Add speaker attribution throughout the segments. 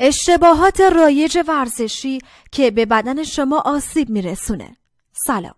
Speaker 1: اشتباهات رایج ورزشی که به بدن شما آسیب میرسونه سلام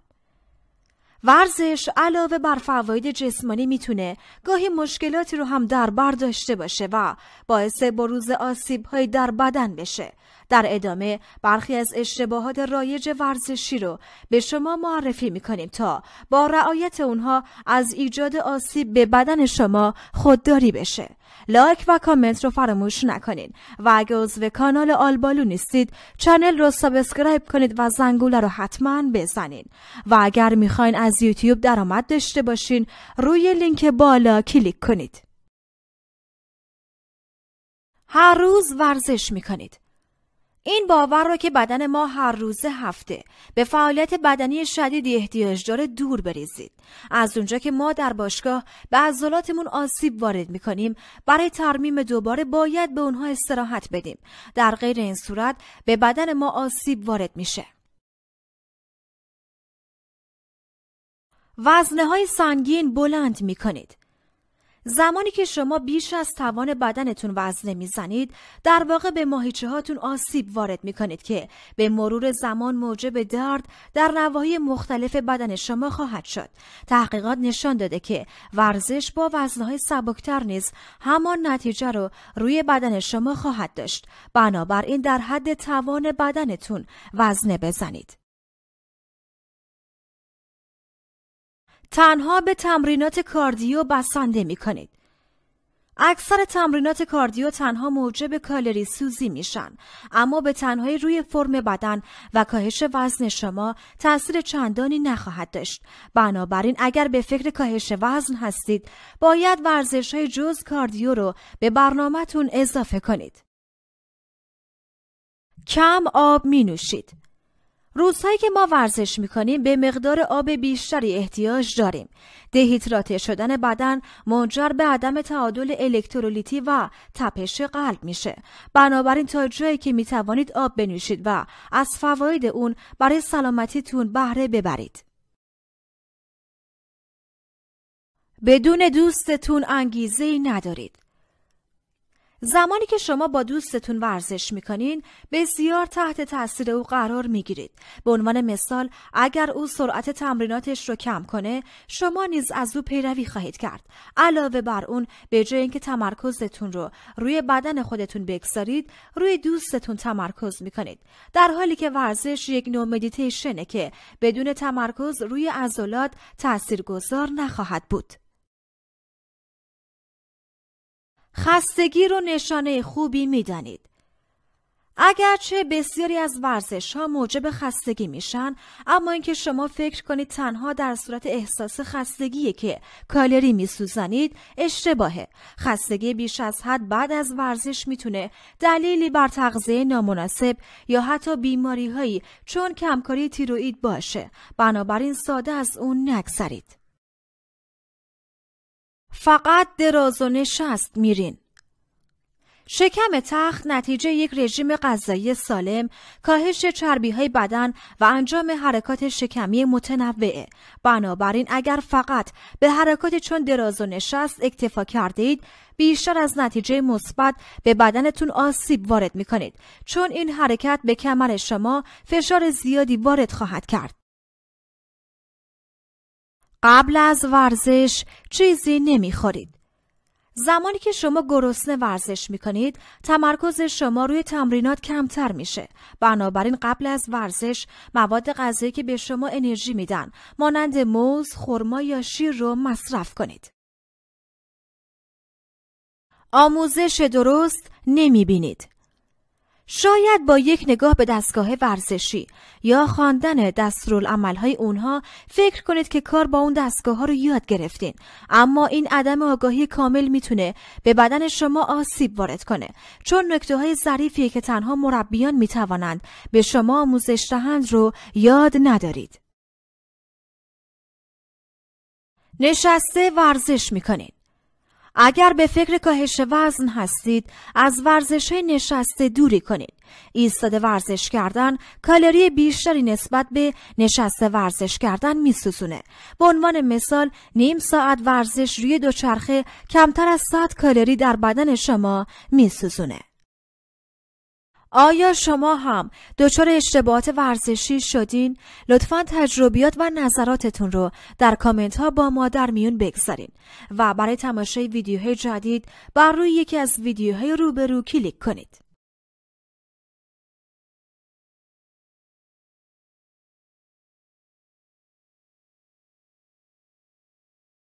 Speaker 1: ورزش علاوه بر فواید جسمانی میتونه گاهی مشکلاتی رو هم در بر داشته باشه و باعث بروز آسیب های در بدن بشه در ادامه برخی از اشتباهات رایج ورزشی رو به شما معرفی میکنیم تا با رعایت اونها از ایجاد آسیب به بدن شما خودداری بشه لایک و کامنت رو فراموش نکنین و اگه عضو کانال آلبالو نیستید چنل رو سابسکرایب کنید و زنگوله رو حتما بزنین و اگر میخواین از یوتیوب درآمد داشته باشین روی لینک بالا کلیک کنید هر روز ورزش میکنید این باور را که بدن ما هر روز هفته به فعالیت بدنی شدیدی احتیاج داره دور بریزید از اونجا که ما در باشگاه به عضلاتمون آسیب وارد میکنیم برای ترمیم دوباره باید به اونها استراحت بدیم در غیر این صورت به بدن ما آسیب وارد میشه وزنه های سنگین بلند می زمانی که شما بیش از توان بدنتون وزنه میزنید در واقع به ماهیچه هاتون آسیب وارد میکنید که به مرور زمان موجب درد در نواحی مختلف بدن شما خواهد شد تحقیقات نشان داده که ورزش با وزنهای سبکتر نیز همان نتیجه رو روی بدن شما خواهد داشت بنابراین در حد توان بدنتون وزنه بزنید تنها به تمرینات کاردیو بسنده می کنید. اکثر تمرینات کاردیو تنها موجب کالری سوزی میشن اما به تنهایی روی فرم بدن و کاهش وزن شما تاثیر چندانی نخواهد داشت بنابراین اگر به فکر کاهش وزن هستید باید ورزش های جز کاردیو رو به برنامهتون اضافه کنید کم آب می نوشید روزهایی که ما ورزش میکنیم به مقدار آب بیشتری احتیاج داریم. دهیدراته شدن بدن منجر به عدم تعادل الکترولیتی و تپش قلب میشه. بنابراین تا جایی که میتوانید آب بنوشید و از فواید اون برای سلامتیتون بهره ببرید. بدون دوستتون انگیزه ای ندارید. زمانی که شما با دوستتون ورزش میکنین بسیار تحت تاثیر او قرار میگیرید به عنوان مثال اگر او سرعت تمریناتش رو کم کنه شما نیز از او پیروی خواهید کرد علاوه بر اون به جای اینکه تمرکزتون رو روی بدن خودتون بگذارید روی دوستتون تمرکز میکنید در حالی که ورزش یک نوع مدیتیشنه که بدون تمرکز روی عضلات تاثیرگذار نخواهد بود خستگی رو نشانه خوبی میدانید. اگرچه بسیاری از ورزش ها موجب خستگی میشن اما اینکه شما فکر کنید تنها در صورت احساس خستگی که کالری میسوزانید اشتباهه خستگی بیش از حد بعد از ورزش میتونه دلیلی بر تغذیه نامناسب یا حتی بیماری هایی چون کمکاری تیروئید باشه بنابراین ساده از اون نگذرید فقط دراز و نشست میرین شکم تخت نتیجه یک رژیم غذایی سالم، کاهش چربی های بدن و انجام حرکات شکمی متنوعه. بنابراین اگر فقط به حرکات چون دراز و نشست اکتفا کرده بیشتر از نتیجه مثبت به بدنتون آسیب وارد می کنید چون این حرکت به کمر شما فشار زیادی وارد خواهد کرد. قبل از ورزش چیزی نمیخورید. زمانی که شما گرسنه ورزش می کنید، تمرکز شما روی تمرینات کمتر میشه. بنابراین قبل از ورزش، مواد غذایی که به شما انرژی میدن، مانند موز، خرما یا شیر رو مصرف کنید. آموزش درست نمی بینید. شاید با یک نگاه به دستگاه ورزشی یا خواندن های اونها فکر کنید که کار با اون دستگاه ها رو یاد گرفتین اما این عدم آگاهی کامل میتونه به بدن شما آسیب وارد کنه چون نکته های ظریفی که تنها مربیان میتوانند به شما آموزش دهند رو یاد ندارید نشسته ورزش میکنید اگر به فکر کاهش وزن هستید از ورزش نشسته دوری کنید ایستاده ورزش کردن کالری بیشتری نسبت به نشسته ورزش کردن میسوزونه به عنوان مثال نیم ساعت ورزش روی دوچرخه کمتر از 100 کالری در بدن شما میسوزونه آیا شما هم دچار اشتباهات ورزشی شدین؟ لطفا تجربیات و نظراتتون رو در کامنت ها با ما در میون بگذارین و برای تماشای ویدیوهای جدید بر روی یکی از ویدیوهای روبرو کلیک کنید.